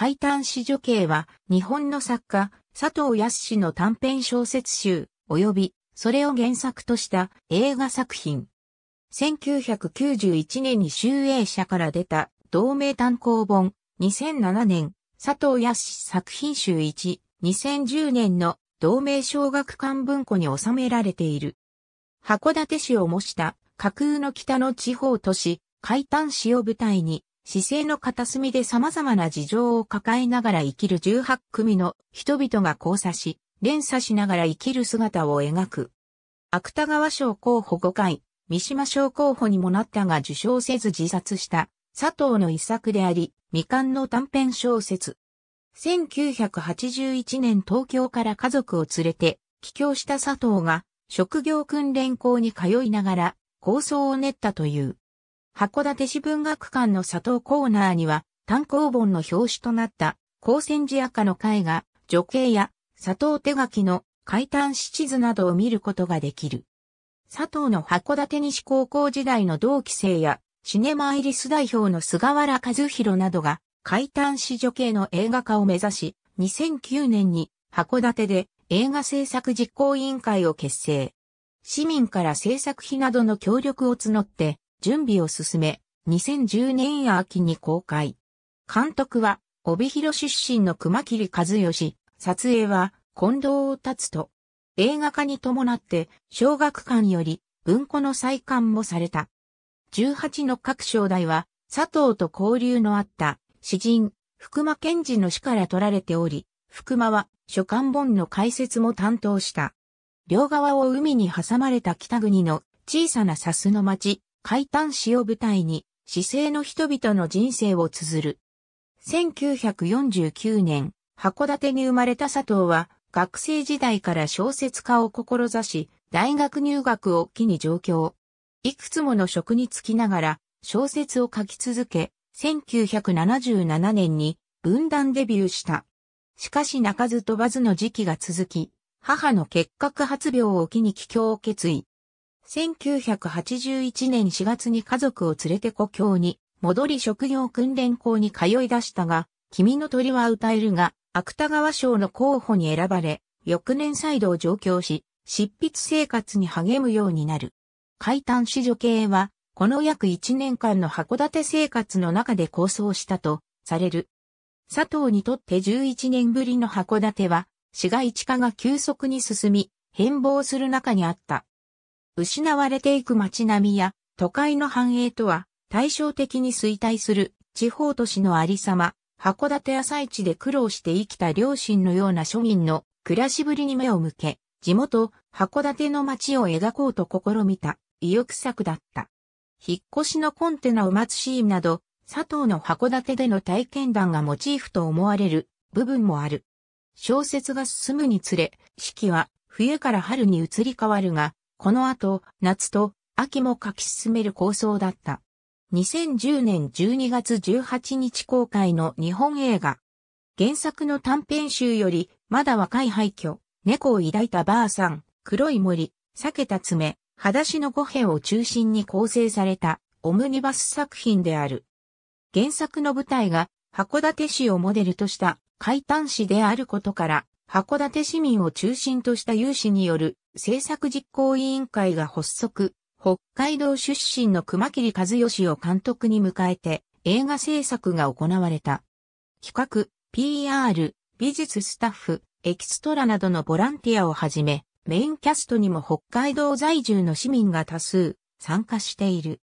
海談子女系は、日本の作家、佐藤康の短編小説集、及び、それを原作とした映画作品。1991年に集英社から出た同名単行本、2007年、佐藤康作品集1、2010年の同名小学館文庫に収められている。函館市を模した架空の北の地方都市、海丹市を舞台に、姿勢の片隅で様々な事情を抱えながら生きる18組の人々が交差し、連鎖しながら生きる姿を描く。芥川賞候補5回、三島賞候補にもなったが受賞せず自殺した佐藤の一作であり、未完の短編小説。1981年東京から家族を連れて帰郷した佐藤が職業訓練校に通いながら構想を練ったという。函館市文学館の佐藤コーナーには、単行本の表紙となった、高専寺赤の絵画、女系や、佐藤手書きの、海端七図などを見ることができる。佐藤の函館西高校時代の同期生や、シネマイリス代表の菅原和弘などが、海端子女系の映画化を目指し、2009年に函館で映画制作実行委員会を結成。市民から制作費などの協力を募って、準備を進め、2010年秋に公開。監督は、帯広出身の熊切和義、撮影は、近藤を立つと、映画化に伴って、小学館より、文庫の再刊もされた。18の各章題は、佐藤と交流のあった詩人、福間賢治の詩から取られており、福間は書簡本の解説も担当した。両側を海に挟まれた北国の小さなサスの町、海丹市を舞台に、市政の人々の人生を綴る。1949年、函館に生まれた佐藤は、学生時代から小説家を志し、大学入学を機に上京。いくつもの職に就きながら、小説を書き続け、1977年に文壇デビューした。しかし泣かず飛ばずの時期が続き、母の結核発病を機に帰郷を決意。1981年4月に家族を連れて故郷に戻り職業訓練校に通い出したが、君の鳥は歌えるが、芥川賞の候補に選ばれ、翌年再度上京し、執筆生活に励むようになる。海胆子女系は、この約1年間の函館生活の中で構想したとされる。佐藤にとって11年ぶりの函館は、市街地化が急速に進み、変貌する中にあった。失われていく街並みや都会の繁栄とは対照的に衰退する地方都市のありさま、函館朝市で苦労して生きた両親のような庶民の暮らしぶりに目を向け、地元函館の街を描こうと試みた意欲作だった。引っ越しのコンテナを待つシーンなど、佐藤の函館での体験談がモチーフと思われる部分もある。小説が進むにつれ、四季は冬から春に移り変わるが、この後、夏と秋も書き進める構想だった。2010年12月18日公開の日本映画。原作の短編集より、まだ若い廃墟、猫を抱いたばあさん、黒い森、裂けた爪、裸足の五弊を中心に構成されたオムニバス作品である。原作の舞台が函館市をモデルとした海丹市であることから函館市民を中心とした有志による政策実行委員会が発足、北海道出身の熊切和義を監督に迎えて映画制作が行われた。企画、PR、美術スタッフ、エキストラなどのボランティアをはじめ、メインキャストにも北海道在住の市民が多数参加している。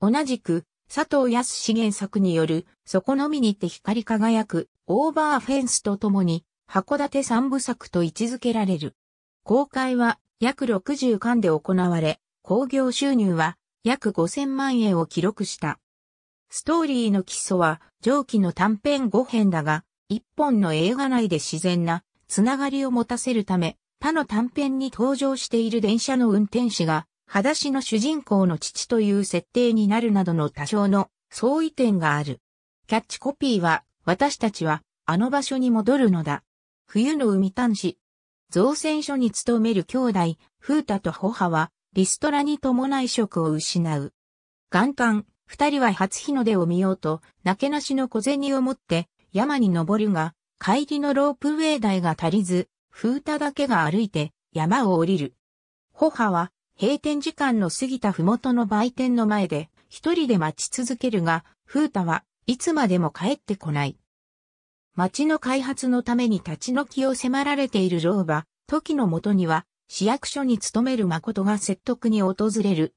同じく、佐藤康資原作による、そこのみにて光り輝く、オーバーフェンスとともに、函館三部作と位置づけられる。公開は約60巻で行われ、興行収入は約5000万円を記録した。ストーリーの基礎は上記の短編5編だが、1本の映画内で自然なつながりを持たせるため、他の短編に登場している電車の運転士が、裸足の主人公の父という設定になるなどの多少の相違点がある。キャッチコピーは、私たちはあの場所に戻るのだ。冬の海端子。造船所に勤める兄弟、風太とホ派は、リストラに伴い職を失う。元旦、二人は初日の出を見ようと、なけなしの小銭を持って、山に登るが、帰りのロープウェイ代が足りず、風太だけが歩いて、山を降りる。ホハは、閉店時間の過ぎた麓の売店の前で、一人で待ち続けるが、風太はいつまでも帰ってこない。町の開発のために立ち退きを迫られている老婆、時のもとには、市役所に勤める誠が説得に訪れる。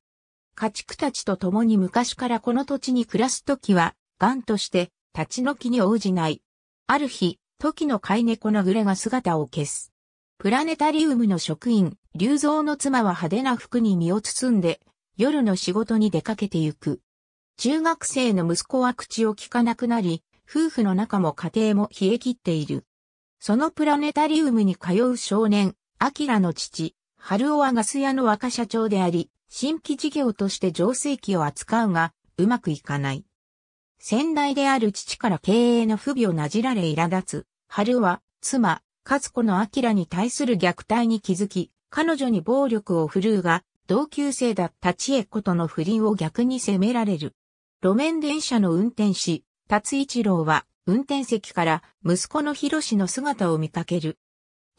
家畜たちと共に昔からこの土地に暮らす時は、癌として立ち退きに応じない。ある日、時の飼い猫のグレが姿を消す。プラネタリウムの職員、竜蔵の妻は派手な服に身を包んで、夜の仕事に出かけてゆく。中学生の息子は口を聞かなくなり、夫婦の仲も家庭も冷え切っている。そのプラネタリウムに通う少年、アキラの父、春尾はガス屋の若社長であり、新規事業として浄水器を扱うが、うまくいかない。先代である父から経営の不備をなじられ苛立つ、春は、妻、勝子の明に対する虐待に気づき、彼女に暴力を振るうが、同級生だった千恵子との不倫を逆に責められる。路面電車の運転士、達一郎は、運転席から息子の広志の姿を見かける。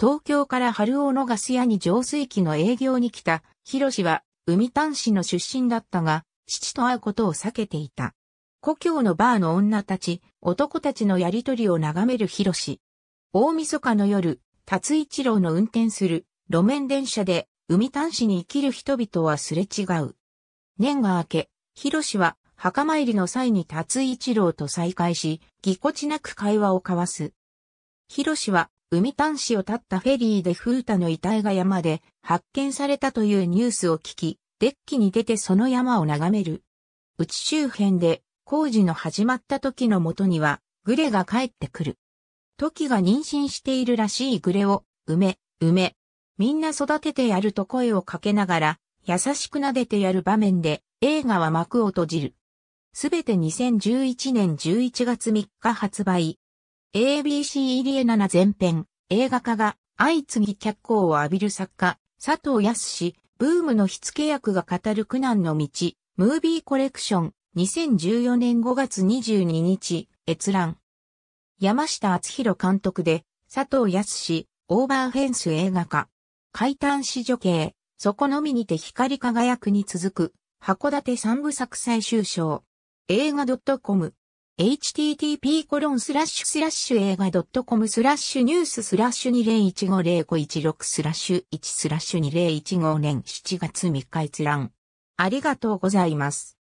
東京から春尾のガス屋に浄水器の営業に来た、広志は、海丹市の出身だったが、父と会うことを避けていた。故郷のバーの女たち、男たちのやりとりを眺める広志。大晦日の夜、達一郎の運転する路面電車で海丹市に生きる人々はすれ違う。年が明け、広志は墓参りの際に達一郎と再会し、ぎこちなく会話を交わす。広氏は、海端子を立ったフェリーで風太の遺体が山で発見されたというニュースを聞き、デッキに出てその山を眺める。内周辺で工事の始まった時の元には、グレが帰ってくる。時が妊娠しているらしいグレを、梅、梅。みんな育ててやると声をかけながら、優しく撫でてやる場面で、映画は幕を閉じる。すべて2011年11月3日発売。ABC 入江7前編、映画化が相次ぎ脚光を浴びる作家、佐藤康ブームの火付け役が語る苦難の道、ムービーコレクション、2014年5月22日、閲覧。山下敦弘監督で、佐藤康オーバーフェンス映画化。海端子女系、そこのみにて光り輝くに続く、函館三部作最終章。映画 .com http コロンスラッシュスラッシュ映画 .com スラッシュニューススラッシュ20150516スラッシュ1スラッシュ2015年7月3日閲覧。ありがとうございます。